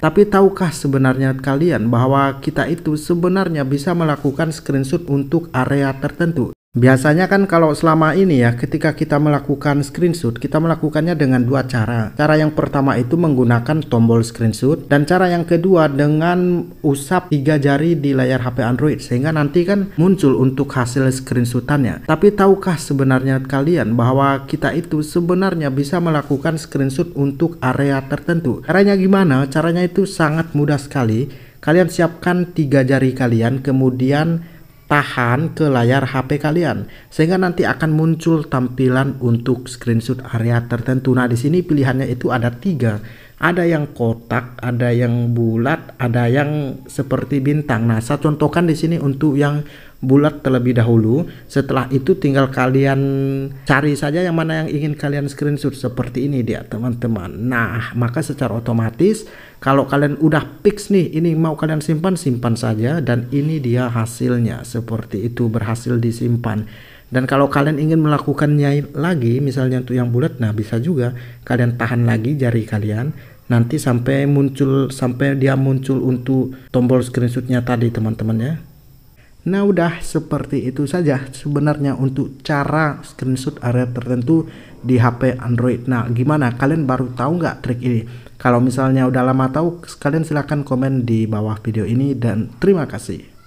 Tapi tahukah sebenarnya kalian bahwa kita itu sebenarnya bisa melakukan screenshot untuk area tertentu? Biasanya kan kalau selama ini ya ketika kita melakukan screenshot kita melakukannya dengan dua cara. Cara yang pertama itu menggunakan tombol screenshot dan cara yang kedua dengan usap tiga jari di layar HP Android sehingga nanti kan muncul untuk hasil screenshotannya. Tapi tahukah sebenarnya kalian bahwa kita itu sebenarnya bisa melakukan screenshot untuk area tertentu. Caranya gimana? Caranya itu sangat mudah sekali. Kalian siapkan tiga jari kalian kemudian tahan ke layar HP kalian sehingga nanti akan muncul tampilan untuk screenshot area tertentu. Nah, di sini pilihannya itu ada tiga ada yang kotak, ada yang bulat, ada yang seperti bintang. Nah, saya contohkan di sini untuk yang bulat terlebih dahulu. Setelah itu tinggal kalian cari saja yang mana yang ingin kalian screenshot seperti ini dia, teman-teman. Nah, maka secara otomatis kalau kalian udah fix nih ini mau kalian simpan, simpan saja dan ini dia hasilnya seperti itu berhasil disimpan. Dan kalau kalian ingin melakukannya lagi, misalnya untuk yang bulat, nah bisa juga kalian tahan lagi jari kalian nanti sampai muncul sampai dia muncul untuk tombol screenshotnya tadi teman-temannya. Nah udah seperti itu saja sebenarnya untuk cara screenshot area tertentu di HP Android. Nah gimana kalian baru tahu nggak trik ini? Kalau misalnya udah lama tahu, kalian silahkan komen di bawah video ini dan terima kasih.